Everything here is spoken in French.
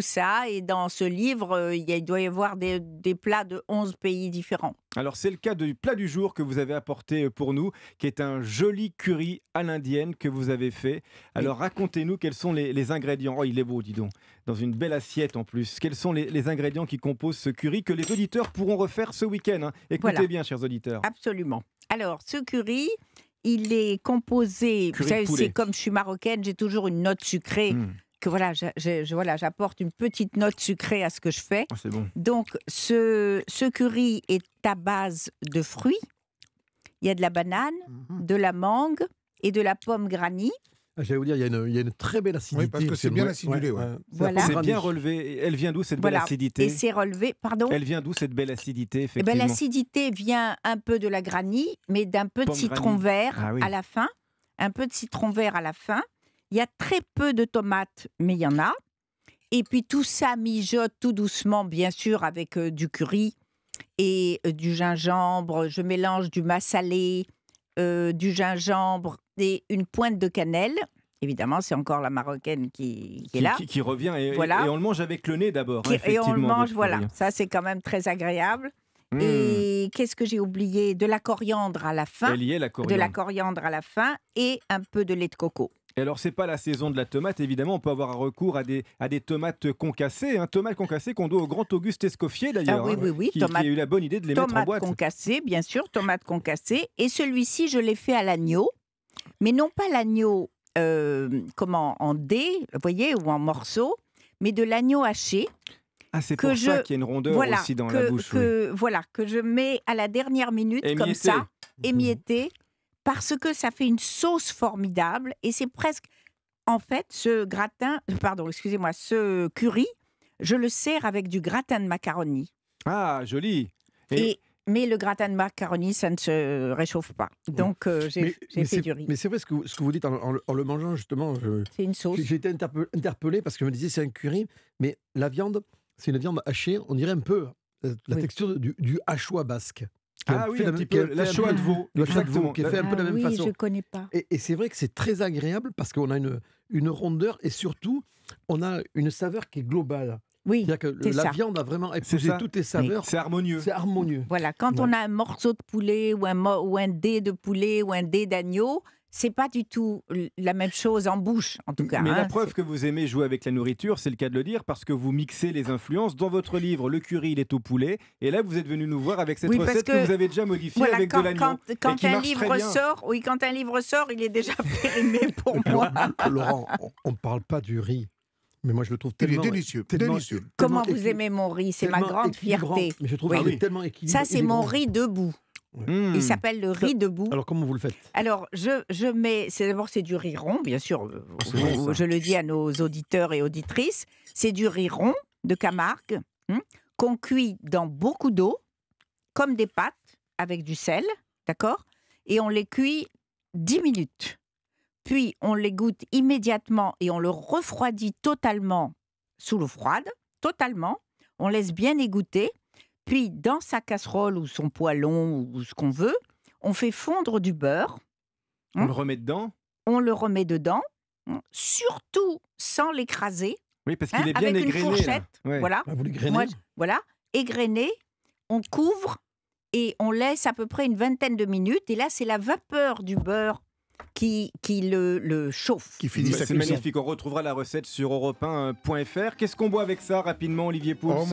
ça. Et dans ce livre, euh, il doit y avoir des, plats de 11 pays différents. Alors c'est le cas du plat du jour que vous avez apporté euh, pour nous, qui est un joli curry à l'indienne que vous avez fait. Alors racontez-nous quels sont les, ingrédients. Oh, il est beau, dis donc, dans une belle assiette en plus. Quels sont les, ingrédients qui composent ce curry que les auditeurs pourront refaire ce week-end hein. Écoutez bien, chers auditeurs. Absolument. Alors ce curry, il est composé. vous savez, c'est comme je suis marocaine, j'ai toujours une note sucrée. Hmm que voilà, je, voilà, j'apporte une petite note sucrée à ce que je fais. Ah, Donc, ce, curry est à base de fruits. Il y a de la banane, mhm. de la mangue et de la pomme granny. Ah, j'allais vous dire, il y, a une, très belle acidité. parce que c'est bien acidulé. Voilà. C'est bien relevé. Elle vient d'où cette belle acidité Et c'est relevé, pardon Elle vient d'où cette belle acidité eh ben, effectivement L'acidité vient un peu de la granit mais d'un peu de citron vert ah à la fin. Un peu de citron vert à la fin. Il y a très peu de tomates, mais il y en a. Et puis tout ça mijote tout doucement, bien sûr, avec euh, du curry et euh, du gingembre. Je mélange du massalé, euh, du gingembre et une pointe de cannelle. Évidemment, c'est encore la marocaine qui, est là. Qui, qui revient et, voilà. et, on le mange avec le nez d'abord. et on le mange, voilà. Ça, c'est quand même très agréable. Hmm. Et qu'est-ce que j'ai oublié De la coriandre à la fin. Elle est, la coriandre. De la coriandre à la fin et un peu de lait de coco. Et alors, c'est pas la saison de la tomate, évidemment, on peut avoir un recours à des, à des tomates concassées, hein. tomates concassées qu'on doit au grand Auguste Escoffier ah d'ailleurs, ah oui, oui, qui, a eu la bonne idée de les mettre en boîte. Tomates concassées, bien sûr, tomates concassées, et celui-ci, je l'ai fait à l'agneau, mais non pas l'agneau euh, comment en dés, vous voyez, ou en morceaux, mais de l'agneau haché. Ah, c'est pour ça qu'il y a une rondeur voilà, aussi dans que, la bouche. Voilà, que je mets à la dernière minute, comme ça, émietté, parce que ça fait une sauce formidable et c'est presque en fait ce gratin, euh, pardon, excusez-moi, ce curry, je le sers avec du gratin de macaroni. Ah, joli. mais le gratin de macaroni, ça ne se réchauffe pas. Donc, euh, j'ai fait du riz. Mais c'est vrai ce que, vous, ce que vous dites en, le mangeant, justement. C'est une sauce. J'ai été interpellé parce que je me disais, c'est un curry, mais la viande, c'est une viande hachée, on dirait un peu euh, la texture du, du hachois basque. Ah oui, la de veau qui est fait un peu de la ah même façon. je connais pas. Et, c'est vrai que c'est très agréable parce qu'on a une, rondeur et surtout, on a une saveur qui est globale. Oui, cest la viande a vraiment épousé toutes les saveurs. C'est harmonieux. C'est harmonieux. Voilà, quand on a un morceau de poulet ou un, ou un dé de poulet ou un dé d'agneau, c'est pas du tout la même chose en bouche, en tout cas. Mais la hein, preuve que vous aimez jouer avec la nourriture, c'est le cas de le dire, parce que vous mixez les influences. Dans votre livre, le curry, il est au poulet. Et là, vous êtes venu nous voir avec cette recette que, vous avez déjà modifiée avec de l'agneau. Quand, quand un livre sort, oui, quand un livre sort, il est déjà périmé pour moi. Laurent, on ne parle pas du riz. Mais moi, je le trouve tellement. délicieux. Comment vous aimez mon riz C'est ma grande fierté. Ça, c'est mon riz debout. Il hmm. s'appelle le riz debout. Alors comment vous le faites Alors je, mets, c'est d'abord c'est du riz rond, bien sûr. Ah, je, le dis à nos auditeurs et auditrices, c'est du riz rond de Camargue hein, qu'on cuit dans beaucoup d'eau, comme des pâtes avec du sel, d'accord Et on les cuit 10 minutes. Puis on les goûte immédiatement et on le refroidit totalement sous l'eau froide, totalement. On laisse bien égoutter puis, dans sa casserole ou son poêlon ou ce qu'on veut, on fait fondre du beurre. On hein. le remet dedans On le remet dedans, hein, surtout sans l'écraser. Oui, parce qu'il hein, est bien avec Avec une fourchette, voilà. Ah, voilà, égrené, on couvre et on laisse à peu près une vingtaine de minutes. Et là, c'est la vapeur du beurre qui, qui le, chauffe. Qui finit C'est magnifique. On retrouvera la recette sur europe Qu'est-ce qu'on boit avec ça rapidement, Olivier Pouls oh,